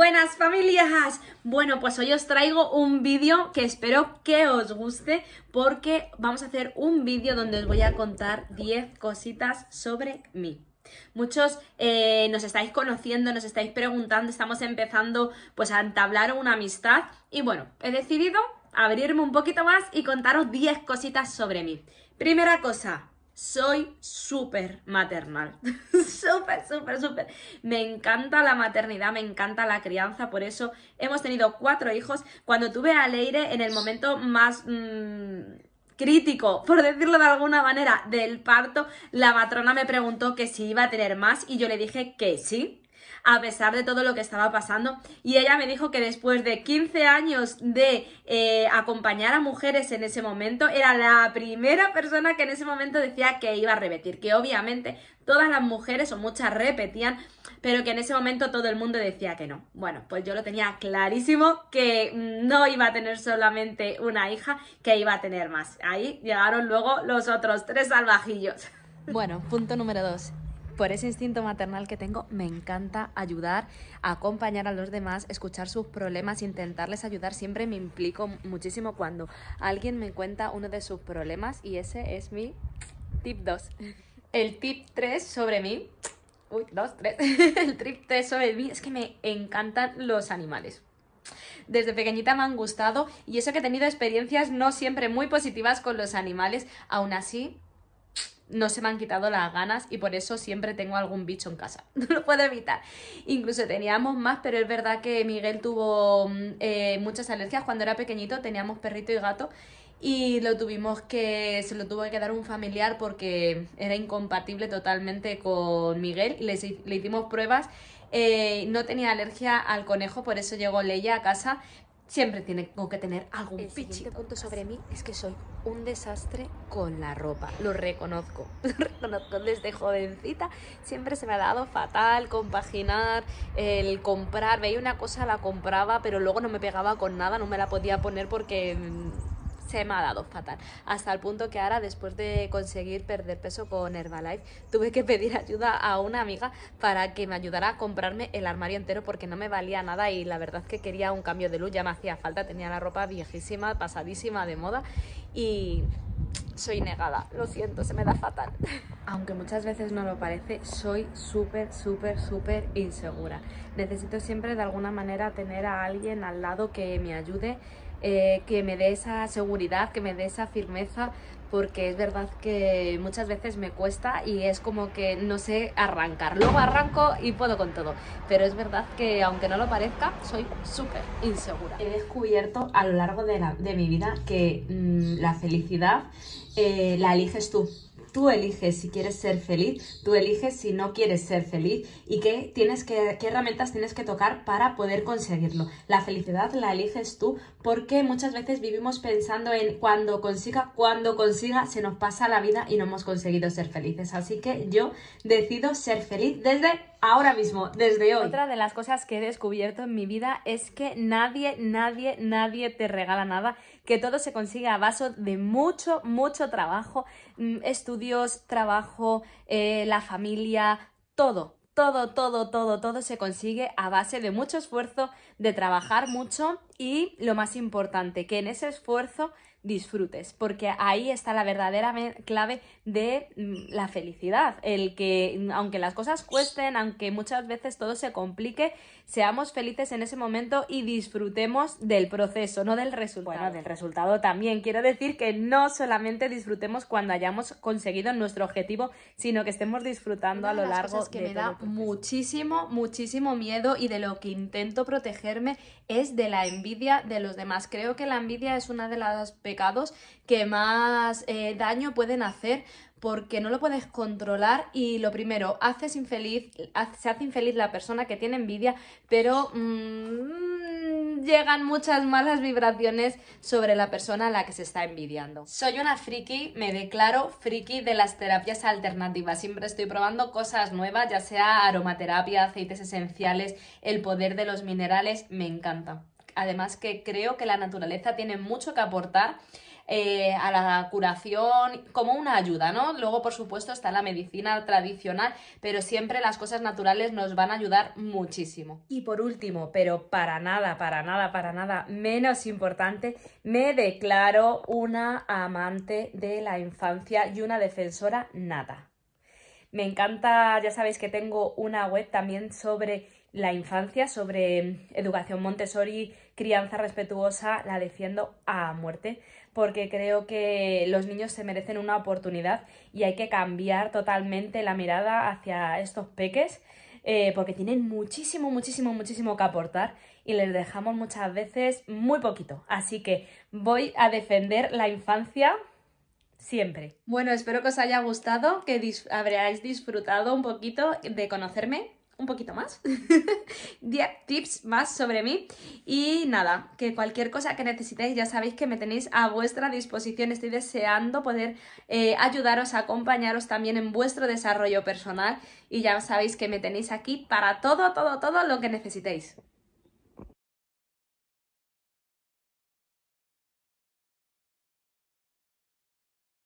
buenas familias. Bueno, pues hoy os traigo un vídeo que espero que os guste porque vamos a hacer un vídeo donde os voy a contar 10 cositas sobre mí. Muchos eh, nos estáis conociendo, nos estáis preguntando, estamos empezando pues a entablar una amistad y bueno, he decidido abrirme un poquito más y contaros 10 cositas sobre mí. Primera cosa, soy súper maternal. súper, súper, súper. Me encanta la maternidad, me encanta la crianza, por eso hemos tenido cuatro hijos. Cuando tuve a Leire en el momento más... Mm, crítico, por decirlo de alguna manera, del parto, la matrona me preguntó que si iba a tener más y yo le dije que sí, a pesar de todo lo que estaba pasando. Y ella me dijo que después de 15 años de eh, acompañar a mujeres en ese momento, era la primera persona que en ese momento decía que iba a repetir, que obviamente todas las mujeres o muchas repetían, pero que en ese momento todo el mundo decía que no. Bueno, pues yo lo tenía clarísimo que no iba a tener solamente una hija, que iba a tener más. Ahí llegaron luego los otros tres salvajillos. Bueno, punto número dos por ese instinto maternal que tengo, me encanta ayudar, acompañar a los demás, escuchar sus problemas, intentarles ayudar. Siempre me implico muchísimo cuando alguien me cuenta uno de sus problemas y ese es mi tip 2. El tip 3 sobre mí. Uy, 2, 3. El tip 3 sobre mí es que me encantan los animales desde pequeñita me han gustado y eso que he tenido experiencias no siempre muy positivas con los animales, aún así no se me han quitado las ganas y por eso siempre tengo algún bicho en casa. No lo puedo evitar. Incluso teníamos más, pero es verdad que Miguel tuvo mm, eh, muchas alergias cuando era pequeñito, teníamos perrito y gato y lo tuvimos que se lo tuvo que dar un familiar porque era incompatible totalmente con Miguel le, hicimos pruebas eh, no tenía alergia al conejo por eso llegó Leia a casa Siempre tengo que tener algún El punto sobre mí es que soy un desastre con la ropa. Lo reconozco. Lo reconozco desde jovencita. Siempre se me ha dado fatal compaginar, el comprar. Veía una cosa, la compraba, pero luego no me pegaba con nada. No me la podía poner porque mm, se me ha dado fatal. Hasta el punto que ahora, después de conseguir perder peso con Herbalife, tuve que pedir ayuda a una amiga para que me ayudara a comprarme el armario entero porque no me valía nada y la verdad es que quería un cambio de luz, ya me hacía falta, tenía la ropa viejísima, pasadísima de moda y soy negada, lo siento, se me da fatal. Aunque muchas veces no lo parece, soy súper, súper, súper insegura. Necesito siempre de alguna manera tener a alguien al lado que me ayude eh, que me dé esa seguridad, que me dé esa firmeza, porque es verdad que muchas veces me cuesta y es como que no sé arrancar. Luego arranco y puedo con todo, pero es verdad que aunque no lo parezca, soy súper insegura. He descubierto a lo largo de, mi vida que mm, la felicidad eh, la eliges tú tú eliges si quieres ser feliz, tú eliges si no quieres ser feliz y qué, tienes que, qué herramientas tienes que tocar para poder conseguirlo. La felicidad la eliges tú porque muchas veces vivimos pensando en cuando consiga, cuando consiga, se nos pasa la vida y no hemos conseguido ser felices. Así que yo decido ser feliz desde ahora mismo, desde hoy. Otra de las cosas que he descubierto en mi vida es que nadie, nadie, nadie te regala nada que todo se consigue a base de mucho, mucho trabajo, mm, estudios, trabajo, eh, la familia, todo, todo, todo, todo, todo se consigue a base de mucho esfuerzo, de trabajar mucho y lo más importante, que en ese esfuerzo disfrutes, porque ahí está la verdadera clave de mm, la felicidad, el que aunque las cosas cuesten, aunque muchas veces todo se complique, seamos felices en ese momento y disfrutemos del proceso, no del resultado. Bueno, del resultado también. Quiero decir que no solamente disfrutemos cuando hayamos conseguido nuestro objetivo, sino que estemos disfrutando a lo de largo que me da muchísimo, muchísimo miedo y de lo que intento protegerme es de la envidia de los demás. Creo que la envidia es uno de los pecados que más eh, daño pueden hacer porque no lo puedes controlar y lo primero, infeliz, se hace infeliz la persona que tiene envidia, pero mm, llegan muchas malas vibraciones sobre la persona a la que se está envidiando. Soy una friki, me declaro friki de las terapias alternativas, siempre estoy probando cosas nuevas, ya sea aromaterapia, aceites esenciales, el poder de los minerales, me encanta además que creo que la naturaleza tiene mucho que aportar eh, a la curación como una ayuda, ¿no? Luego, por supuesto, está la medicina tradicional, pero siempre las cosas naturales nos van a ayudar muchísimo. Y por último, pero para nada, para nada, para nada menos importante, me declaro una amante de la infancia y una defensora nata. Me encanta, ya sabéis que tengo una web también sobre la infancia, sobre educación Montessori, crianza respetuosa, la defiendo a muerte, porque creo que los niños se merecen una oportunidad y hay que cambiar totalmente la mirada hacia estos peques. Eh, porque tienen muchísimo, muchísimo, muchísimo que aportar y les dejamos muchas veces muy poquito. Así que voy a defender la infancia siempre. Bueno, espero que os haya gustado, que habréis disfrutado un poquito de conocerme un poquito más, 10 tips más sobre mí y nada, que cualquier cosa que necesitéis ya sabéis que me tenéis a vuestra disposición, estoy deseando poder eh, ayudaros, acompañaros también en vuestro desarrollo personal y ya sabéis que me tenéis aquí para todo, todo, todo lo que necesitéis.